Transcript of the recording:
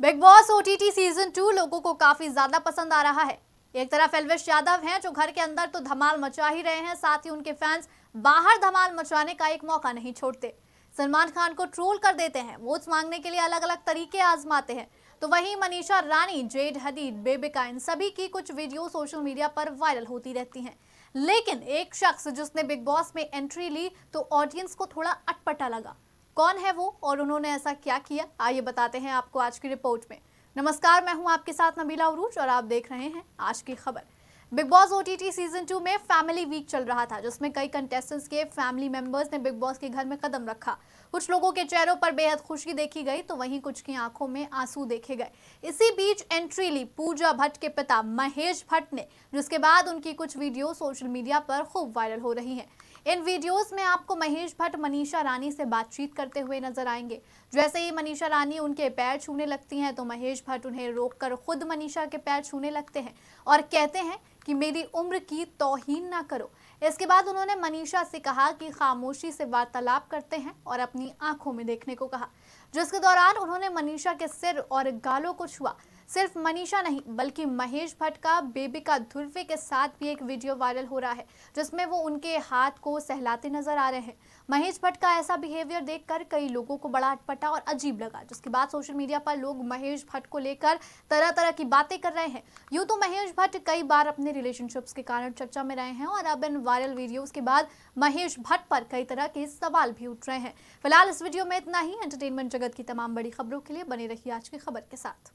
big Boss OTT season two लोगों को काफी ज्यादा पसंद आ रहा है एक तरफ एलवेश यादव हैं जो घर के अंदर तो धमाल मचा ही रहे हैं साथ ही उनके फैंस बाहर धमाल मचाने का एक मौका नहीं छोड़ते सलमान खान को ट्रोल कर देते हैं वोट्स मांगने के लिए अलग अलग तरीके आजमाते हैं तो वहीं मनीषा रानी जेड हदीद बेबिका इन सभी की कुछ वीडियो सोशल मीडिया पर वायरल होती रहती हैं लेकिन एक शख्स जिसने बिग बॉस में एंट्री ली तो ऑडियंस को थोड़ा अटपटा लगा कौन है वो और उन्होंने ऐसा क्या किया आइए बताते हैं आपको आज की रिपोर्ट में नमस्कार मैं हूं आपके साथ नबीला उरूज और आप देख रहे हैं आज की खबर बिग बॉस ओ सीजन टू में फैमिली वीक चल रहा था जिसमें कई कंटेस्टेंट्स के फैमिली मेंबर्स ने बिग बॉस के घर में कदम रखा कुछ लोगों के चेहरों पर बेहद खुशी देखी गई तो वहीं कुछ की आंखों में आंसू देखे गए इसी बीच एंट्री ली पूजा भट्ट के पिता महेश भट्ट ने जिसके बाद उनकी कुछ वीडियो सोशल मीडिया पर खूब वायरल हो रही है इन वीडियोस में आपको महेश भट्ट मनीषा रानी से बातचीत करते हुए नजर आएंगे जैसे ही मनीषा रानी उनके पैर छूने लगती हैं तो महेश भट्ट उन्हें रोककर खुद मनीषा के पैर छूने लगते हैं और कहते हैं कि मेरी उम्र की तोहीन ना करो इसके बाद उन्होंने मनीषा से कहा कि खामोशी से वार्तालाप करते हैं और अपनी आंखों में देखने को कहा जिसके दौरान उन्होंने मनीषा के सिर और गालों को छुआ सिर्फ मनीषा नहीं बल्कि महेश भट्ट का बेबिका धुलवे के साथ भी एक वीडियो वायरल हो रहा है जिसमें वो उनके हाथ को सहलाते नजर आ रहे हैं महेश भट्ट का ऐसा बिहेवियर देखकर कई लोगों को बड़ा अटपटा और अजीब लगा जिसके बाद सोशल मीडिया पर लोग महेश भट्ट को लेकर तरह तरह की बातें कर रहे हैं यूं तो महेश भट्ट कई बार अपने रिलेशनशिप्स के कारण चर्चा में रहे हैं और अब इन वायरल वीडियोज के बाद महेश भट्ट पर कई तरह के सवाल भी उठ रहे हैं फिलहाल इस वीडियो में इतना ही एंटरटेनमेंट जगत जगत की तमाम बड़ी खबरों के लिए बने रहिए आज की खबर के साथ